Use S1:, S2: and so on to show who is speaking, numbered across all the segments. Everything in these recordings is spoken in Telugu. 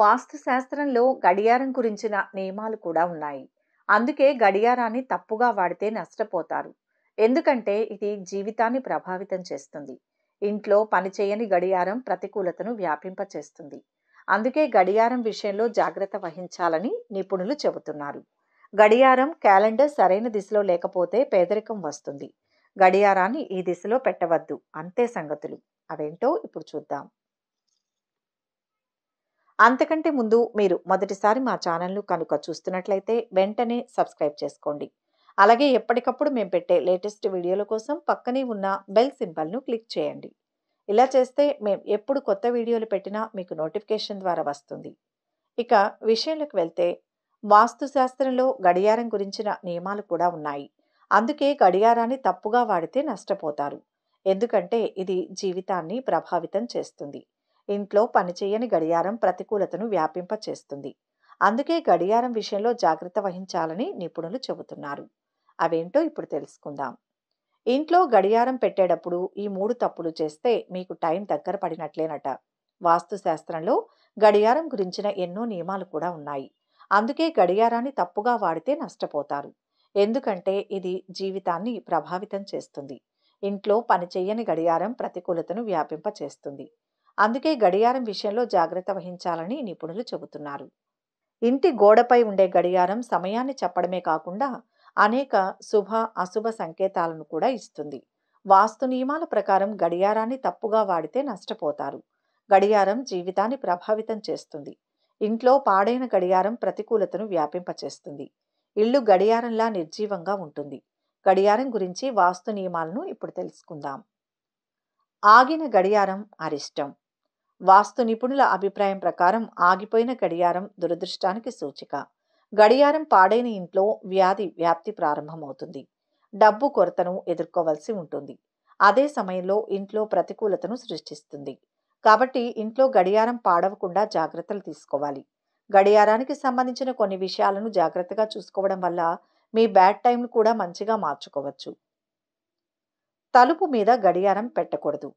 S1: వాస్తుశాస్త్రంలో గడియారం గురించిన నియమాలు కూడా ఉన్నాయి అందుకే గడియారాన్ని తప్పుగా వాడితే నష్టపోతారు ఎందుకంటే ఇది జీవితాన్ని ప్రభావితం చేస్తుంది ఇంట్లో పనిచేయని గడియారం ప్రతికూలతను వ్యాపింపచేస్తుంది అందుకే గడియారం విషయంలో జాగ్రత్త వహించాలని నిపుణులు చెబుతున్నారు గడియారం క్యాలెండర్ సరైన దిశలో లేకపోతే పేదరికం వస్తుంది గడియారాన్ని ఈ దిశలో పెట్టవద్దు అంతే సంగతులు అవేంటో ఇప్పుడు చూద్దాం అంతకంటే ముందు మీరు మొదటిసారి మా ఛానల్ను కనుక చూస్తున్నట్లయితే వెంటనే సబ్స్క్రైబ్ చేసుకోండి అలాగే ఎప్పటికప్పుడు మేము పెట్టే లేటెస్ట్ వీడియోల కోసం పక్కనే ఉన్న బెల్ సింబల్ను క్లిక్ చేయండి ఇలా చేస్తే మేము ఎప్పుడు కొత్త వీడియోలు పెట్టినా మీకు నోటిఫికేషన్ ద్వారా వస్తుంది ఇక విషయంలోకి వెళ్తే వాస్తుశాస్త్రంలో గడియారం గురించిన నియమాలు కూడా ఉన్నాయి అందుకే గడియారాన్ని తప్పుగా వాడితే నష్టపోతారు ఎందుకంటే ఇది జీవితాన్ని ప్రభావితం చేస్తుంది ఇంట్లో పనిచేయని గడియారం ప్రతికూలతను వ్యాపింపచేస్తుంది అందుకే గడియారం విషయంలో జాగ్రత్త వహించాలని నిపుణులు చెబుతున్నారు అవేంటో ఇప్పుడు తెలుసుకుందాం ఇంట్లో గడియారం పెట్టేటప్పుడు ఈ మూడు తప్పులు చేస్తే మీకు టైం దగ్గర పడినట్లేనట వాస్తుశాస్త్రంలో గడియారం గురించిన ఎన్నో నియమాలు కూడా ఉన్నాయి అందుకే గడియారాన్ని తప్పుగా వాడితే నష్టపోతారు ఎందుకంటే ఇది జీవితాన్ని ప్రభావితం చేస్తుంది ఇంట్లో పనిచేయని గడియారం ప్రతికూలతను వ్యాపింపచేస్తుంది అందుకే గడియారం విషయంలో జాగ్రత్త వహించాలని నిపుణులు చెబుతున్నారు ఇంటి గోడపై ఉండే గడియారం సమయాన్ని చెప్పడమే కాకుండా అనేక శుభ అశుభ సంకేతాలను కూడా ఇస్తుంది వాస్తు నియమాల ప్రకారం గడియారాన్ని తప్పుగా వాడితే నష్టపోతారు గడియారం జీవితాన్ని ప్రభావితం చేస్తుంది ఇంట్లో పాడైన గడియారం ప్రతికూలతను వ్యాపింపచేస్తుంది ఇల్లు గడియారంలా నిర్జీవంగా ఉంటుంది గడియారం గురించి వాస్తు నియమాలను ఇప్పుడు తెలుసుకుందాం ఆగిన గడియారం అరిష్టం వాస్తు నిపుణుల అభిప్రాయం ప్రకారం ఆగిపోయిన గడియారం దురదృష్టానికి సూచిక గడియారం పాడైన ఇంట్లో వ్యాధి వ్యాప్తి ప్రారంభమవుతుంది డబ్బు కొరతను ఎదుర్కోవలసి ఉంటుంది అదే సమయంలో ఇంట్లో ప్రతికూలతను సృష్టిస్తుంది కాబట్టి ఇంట్లో గడియారం పాడవకుండా జాగ్రత్తలు తీసుకోవాలి గడియారానికి సంబంధించిన కొన్ని విషయాలను జాగ్రత్తగా చూసుకోవడం వల్ల మీ బ్యాడ్ టైంను కూడా మంచిగా మార్చుకోవచ్చు తలుపు మీద గడియారం పెట్టకూడదు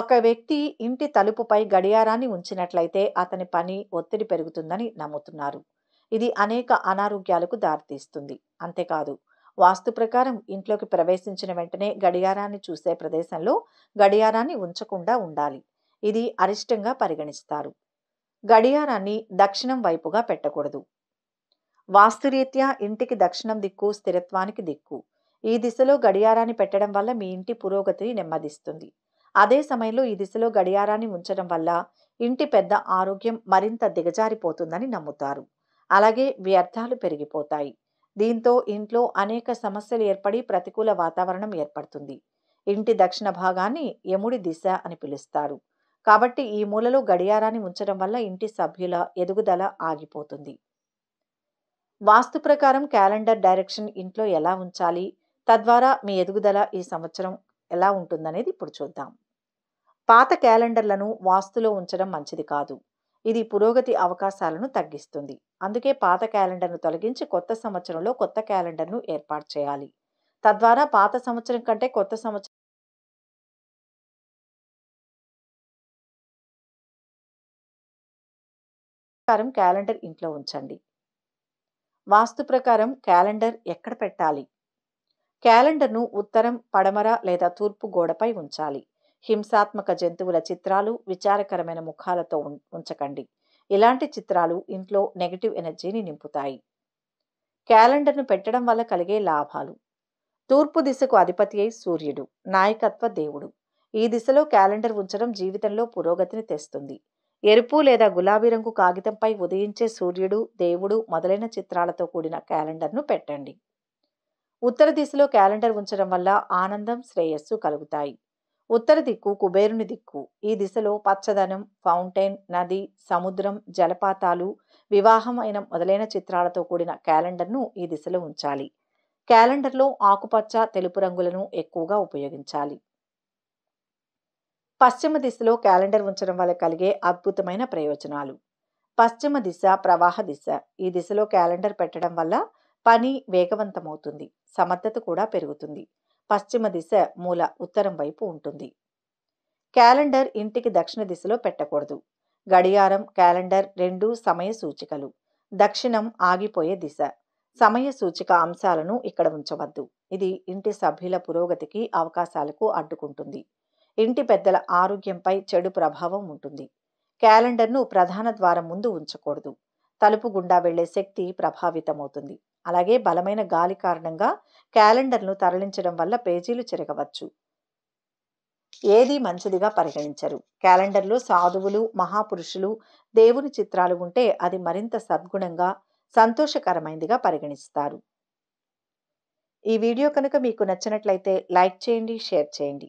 S1: ఒక వ్యక్తి ఇంటి తలుపుపై గడియారాన్ని ఉంచినట్లయితే అతని పని ఒత్తిడి పెరుగుతుందని నమ్ముతున్నారు ఇది అనేక అనారోగ్యాలకు దారితీస్తుంది అంతేకాదు వాస్తు ప్రకారం ఇంట్లోకి ప్రవేశించిన వెంటనే గడియారాన్ని చూసే ప్రదేశంలో గడియారాన్ని ఉంచకుండా ఉండాలి ఇది అరిష్టంగా పరిగణిస్తారు గడియారాన్ని దక్షిణం వైపుగా పెట్టకూడదు వాస్తురీత్యా ఇంటికి దక్షిణం దిక్కు స్థిరత్వానికి దిక్కు ఈ దిశలో గడియారాన్ని పెట్టడం వల్ల మీ ఇంటి పురోగతిని నెమ్మదిస్తుంది అదే సమయంలో ఈ దిశలో గడియారాన్ని ఉంచడం వల్ల ఇంటి పెద్ద ఆరోగ్యం మరింత దిగజారిపోతుందని నమ్ముతారు అలాగే వ్యర్థాలు పెరిగిపోతాయి దీంతో ఇంట్లో అనేక సమస్యలు ఏర్పడి ప్రతికూల వాతావరణం ఏర్పడుతుంది ఇంటి దక్షిణ భాగాన్ని యముడి దిశ అని పిలుస్తారు కాబట్టి ఈ మూలలో గడియారాన్ని ఉంచడం వల్ల ఇంటి సభ్యుల ఎదుగుదల ఆగిపోతుంది వాస్తు ప్రకారం క్యాలెండర్ డైరెక్షన్ ఇంట్లో ఎలా ఉంచాలి తద్వారా మీ ఎదుగుదల ఈ సంవత్సరం ఎలా ఉంటుందనేది ఇప్పుడు చూద్దాం పాత క్యాలెండర్లను వాస్తులో ఉంచడం మంచిది కాదు ఇది పురోగతి అవకాశాలను తగ్గిస్తుంది అందుకే పాత క్యాలెండర్ను తొలగించి కొత్త సంవత్సరంలో కొత్త క్యాలెండర్ను ఏర్పాటు చేయాలి తద్వారా పాత సంవత్సరం కంటే కొత్త సంవత్సరం ప్రకారం క్యాలెండర్ ఇంట్లో ఉంచండి వాస్తు ప్రకారం క్యాలెండర్ ఎక్కడ పెట్టాలి క్యాలెండర్ను ఉత్తరం పడమర లేదా తూర్పు గోడపై ఉంచాలి హింసాత్మక జంతువుల చిత్రాలు విచారకరమైన ముఖాలతో ఉంచకండి ఇలాంటి చిత్రాలు ఇంట్లో నెగిటివ్ ఎనర్జీని నింపుతాయి క్యాలెండర్ను పెట్టడం వల్ల కలిగే లాభాలు తూర్పు దిశకు అధిపతి అయి సూర్యుడు నాయకత్వ దేవుడు ఈ దిశలో క్యాలెండర్ ఉంచడం జీవితంలో పురోగతిని తెస్తుంది ఎరుపు లేదా గులాబీ రంగు కాగితంపై ఉదయించే సూర్యుడు దేవుడు మొదలైన చిత్రాలతో కూడిన క్యాలెండర్ను పెట్టండి ఉత్తర దిశలో క్యాలెండర్ ఉంచడం వల్ల ఆనందం శ్రేయస్సు కలుగుతాయి ఉత్తర దిక్కు కుబేరుని దిక్కు ఈ దిశలో పచ్చదనం ఫౌంటైన్ నది సముద్రం జలపాతాలు వివాహమైన మొదలైన చిత్రాలతో కూడిన క్యాలెండర్ను ఈ దిశలో ఉంచాలి క్యాలెండర్లో ఆకుపచ్చ తెలుపు రంగులను ఎక్కువగా ఉపయోగించాలి పశ్చిమ దిశలో క్యాలెండర్ ఉంచడం వల్ల కలిగే అద్భుతమైన ప్రయోజనాలు పశ్చిమ దిశ ప్రవాహ దిశ ఈ దిశలో క్యాలెండర్ పెట్టడం వల్ల పని వేగవంతమవుతుంది సమర్థత కూడా పెరుగుతుంది పశ్చిమ దిశ మూల ఉత్తరం వైపు ఉంటుంది క్యాలెండర్ ఇంటికి దక్షిణ దిశలో పెట్టకూడదు గడియారం క్యాలెండర్ రెండు సమయ సూచికలు దక్షిణం ఆగిపోయే దిశ సమయ సూచిక అంశాలను ఇక్కడ ఉంచవద్దు ఇది ఇంటి సభ్యుల పురోగతికి అవకాశాలకు అడ్డుకుంటుంది ఇంటి పెద్దల ఆరోగ్యంపై చెడు ప్రభావం ఉంటుంది క్యాలెండర్ను ప్రధాన ద్వారం ముందు ఉంచకూడదు తలుపు గుండా వెళ్లే శక్తి ప్రభావితమవుతుంది అలాగే బలమైన గాలి కారణంగా క్యాలెండర్ను తరలించడం వల్ల పేజీలు చెరగవచ్చు ఏది మంచిదిగా పరిగణించరు క్యాలెండర్లో సాధువులు మహాపురుషులు దేవుని చిత్రాలు ఉంటే అది మరింత సద్గుణంగా సంతోషకరమైనదిగా పరిగణిస్తారు ఈ వీడియో కనుక మీకు నచ్చినట్లయితే లైక్ చేయండి షేర్ చేయండి